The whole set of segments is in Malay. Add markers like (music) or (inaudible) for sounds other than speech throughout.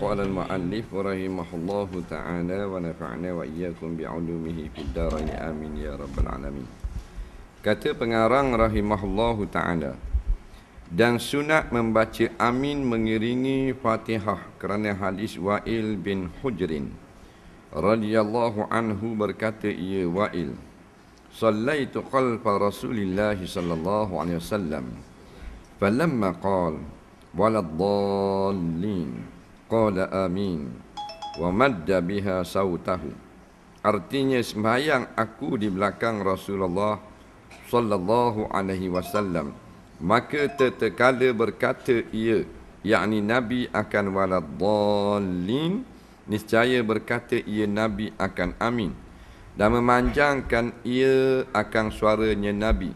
Qala al-mu'allif rahimahullahu ta'ala wa nafa'na wa iyyakum bi'ulumihi fid darain amin ya rabbal alamin. Kata pengarang rahimahullahu ta'ala dan sunat membaca amin mengiringi Fatihah kerana hadis Wa'il bin Hujrin radhiyallahu anhu berkata ia Wa'il sallaitu qalfa Rasulillah sallallahu alaihi wasallam falamma qala waladdallin Qala amin Wa madda biha sawtahu Artinya sembahyang aku di belakang Rasulullah Sallallahu alaihi wasallam Maka tertekala berkata ia Yakni Nabi akan waladhalin Niscaya berkata ia Nabi akan amin Dan memanjangkan ia akan suaranya Nabi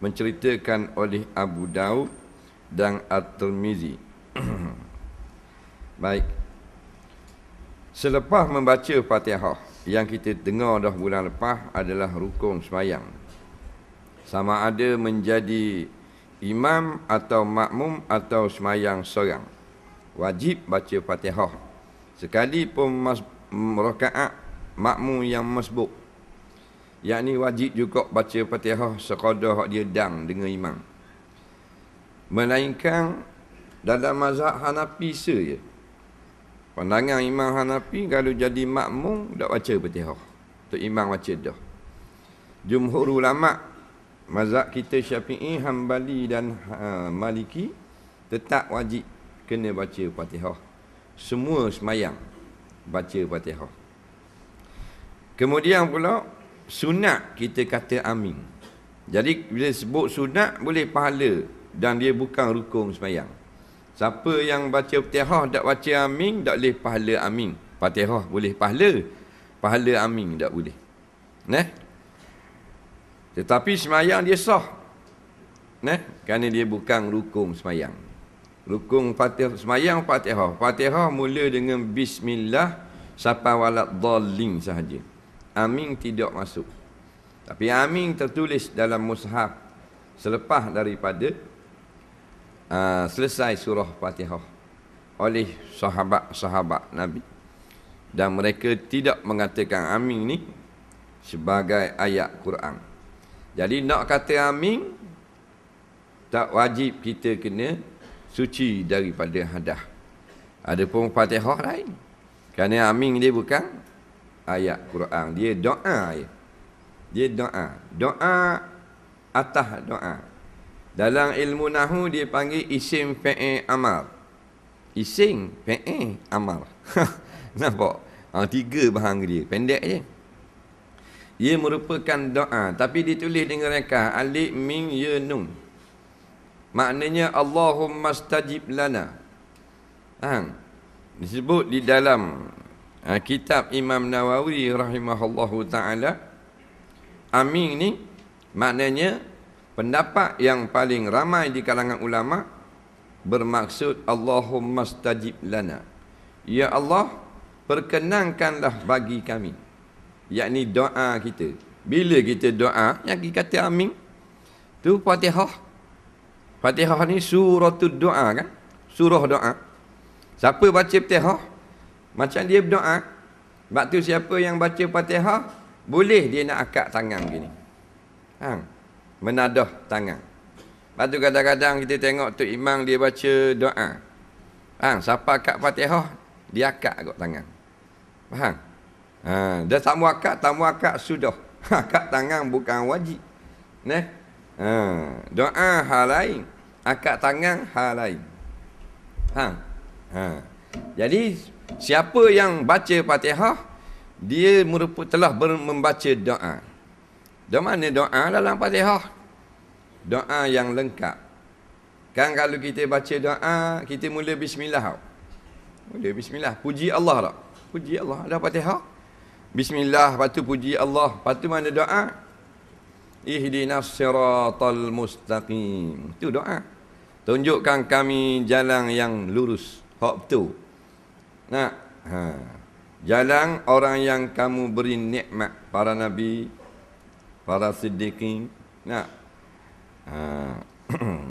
Menceritakan oleh Abu Daud dan At-Tirmizi Baik. Selepas membaca Fatihah yang kita dengar dah bulan lepas adalah rukun semayang. Sama ada menjadi imam atau makmum atau semayang seorang. Wajib baca Fatihah. Sekali pun mas- rakaat makmum yang masbuk. Yang ni wajib juga baca Fatihah sekadar dia dang dengan imam. Melainkan dalam mazhab Hanafi saja Pandangan Imam Hanafi kalau jadi makmum tak baca Fatihah. Tok Imam baca dah. Jumhur ulama mazhab kita Syafi'i, Hambali dan uh, Maliki tetap wajib kena baca Fatihah. Semua semayang baca Fatihah. Kemudian pula sunat kita kata amin. Jadi bila sebut sunat boleh pahala dan dia bukan rukun semayang. Siapa yang baca Fatihah tak baca Amin tak boleh pahala Amin. Fatihah boleh pahala. Pahala Amin tak boleh. Neh. Tetapi semayang dia sah. Neh, kerana dia bukan rukun semayang. Rukun Fatihah semayang Fatihah. Fatihah mula dengan bismillah sapa walad dallin sahaja. Amin tidak masuk. Tapi amin tertulis dalam mushaf selepas daripada Ah, selesai surah Fatihah oleh sahabat-sahabat Nabi dan mereka tidak mengatakan amin ni sebagai ayat Quran. Jadi nak kata amin tak wajib kita kena suci daripada hadah. Adapun Fatihah lain. Kerana amin dia bukan ayat Quran, dia doa. Dia doa. Doa atas doa. Dalam ilmu nahu dia panggil isim fi'i amar. Isim fi'i amar. (laughs) Nampak? Ha, tiga bahang dia. Pendek je. Ia merupakan doa. Tapi ditulis dengan reka. Alik min ye ya, nun. Maknanya Allahumma stajib lana. Faham? Disebut di dalam ha, kitab Imam Nawawi rahimahullahu ta'ala. Amin ni maknanya Pendapat yang paling ramai di kalangan ulama bermaksud Allahumma stajib lana. Ya Allah, perkenankanlah bagi kami. Yakni doa kita. Bila kita doa, yang kita kata amin, tu fatihah. Fatihah ni surah tu doa kan? Surah doa. Siapa baca fatihah? Macam dia berdoa. Sebab siapa yang baca fatihah, boleh dia nak akak tangan begini. Haa menadah tangan. Lepas tu kadang-kadang kita tengok tu imam dia baca doa. Faham? Siapa kat fatihah, dia akak kat tangan. Faham? Ha, dia tak muakak, tak muakak sudah. (laughs) Akak tangan bukan wajib. Ne? Ha, doa hal lain. Akak tangan hal lain. Faham? Ha. Jadi, siapa yang baca fatihah, dia telah membaca doa. Di mana doa dalam fatihah? doa yang lengkap. Kan kalau kita baca doa, kita mula bismillah. Mula bismillah. Puji Allah tak? Puji Allah. Dah fatihah. Bismillah. Lepas tu puji Allah. Lepas tu mana doa? Ihdinas siratal mustaqim. Itu doa. Tunjukkan kami jalan yang lurus. Hak tu. Nak? Ha. Jalan orang yang kamu beri nikmat. Para nabi. Para siddiqin. Nak? 아, (clears throat)